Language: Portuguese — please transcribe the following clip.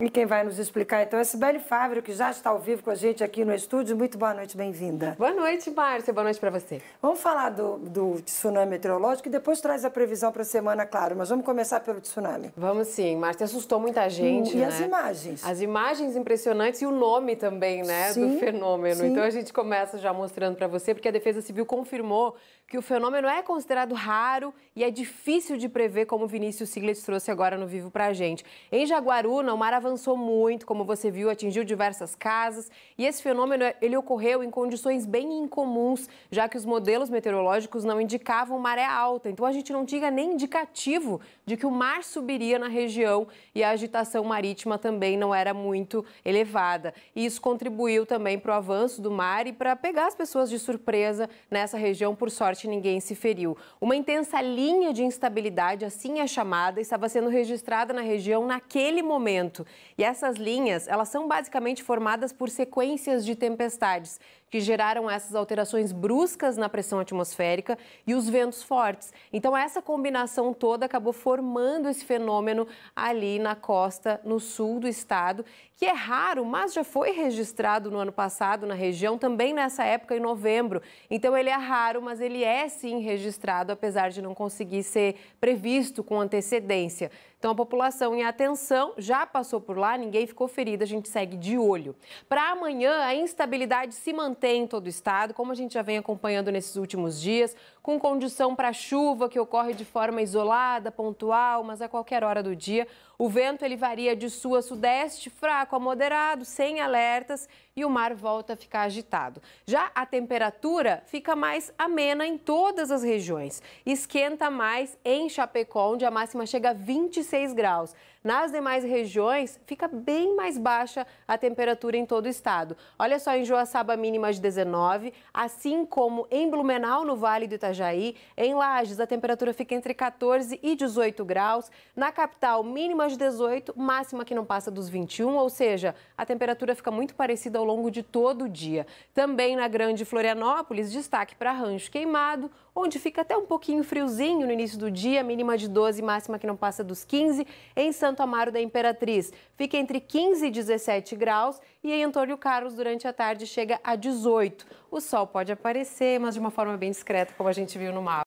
E quem vai nos explicar então é Sibeli Fávero, que já está ao vivo com a gente aqui no estúdio. Muito boa noite, bem-vinda. Boa noite, Márcia. Boa noite para você. Vamos falar do, do, tsunami meteorológico e depois traz a previsão para a semana, claro. Mas vamos começar pelo tsunami. Vamos sim, Márcia. Assustou muita gente. e né? as imagens? As imagens impressionantes e o nome também, né? Sim, do fenômeno. Então, sim. Então a gente começa já mostrando para você, porque a Defesa Civil confirmou que o fenômeno é considerado raro e é difícil de prever, como o Vinícius Siglitz trouxe agora no Vivo para a gente. Em Jaguaruna, o mar avançou muito, como você viu, atingiu diversas casas e esse fenômeno ele ocorreu em condições bem incomuns, já que os modelos meteorológicos não indicavam maré alta. Então a gente não tinha nem indicativo de que o mar subiria na região e a agitação marítima também não era muito elevada. E isso contribuiu também para o avanço do mar e para pegar as pessoas de surpresa nessa região, por sorte sorte, ninguém se feriu. Uma intensa linha de instabilidade, assim é chamada, estava sendo registrada na região naquele momento. E essas linhas, elas são basicamente formadas por sequências de tempestades que geraram essas alterações bruscas na pressão atmosférica e os ventos fortes. Então, essa combinação toda acabou formando esse fenômeno ali na costa, no sul do estado, que é raro, mas já foi registrado no ano passado na região, também nessa época, em novembro. Então, ele é raro, mas ele é é sim registrado, apesar de não conseguir ser previsto com antecedência. Então, a população em atenção já passou por lá, ninguém ficou ferido, a gente segue de olho. Para amanhã, a instabilidade se mantém em todo o estado, como a gente já vem acompanhando nesses últimos dias, com condição para chuva que ocorre de forma isolada, pontual, mas a qualquer hora do dia. O vento ele varia de sul a sudeste, fraco a moderado, sem alertas, e o mar volta a ficar agitado. Já a temperatura fica mais amena em todas as regiões. Esquenta mais em Chapecó, onde a máxima chega a 26 graus. Nas demais regiões, fica bem mais baixa a temperatura em todo o estado. Olha só, em Joaçaba, mínima de 19, assim como em Blumenau, no Vale do Itajaí, em Lages, a temperatura fica entre 14 e 18 graus. Na capital, mínima de 18, máxima que não passa dos 21, ou seja, a temperatura fica muito parecida ao longo de todo o dia. Também na Grande Florianópolis, destaque para rancho queimado nublado, onde fica até um pouquinho friozinho no início do dia, mínima de 12, máxima que não passa dos 15, em Santo Amaro da Imperatriz. Fica entre 15 e 17 graus e em Antônio Carlos durante a tarde chega a 18. O sol pode aparecer, mas de uma forma bem discreta, como a gente viu no mapa.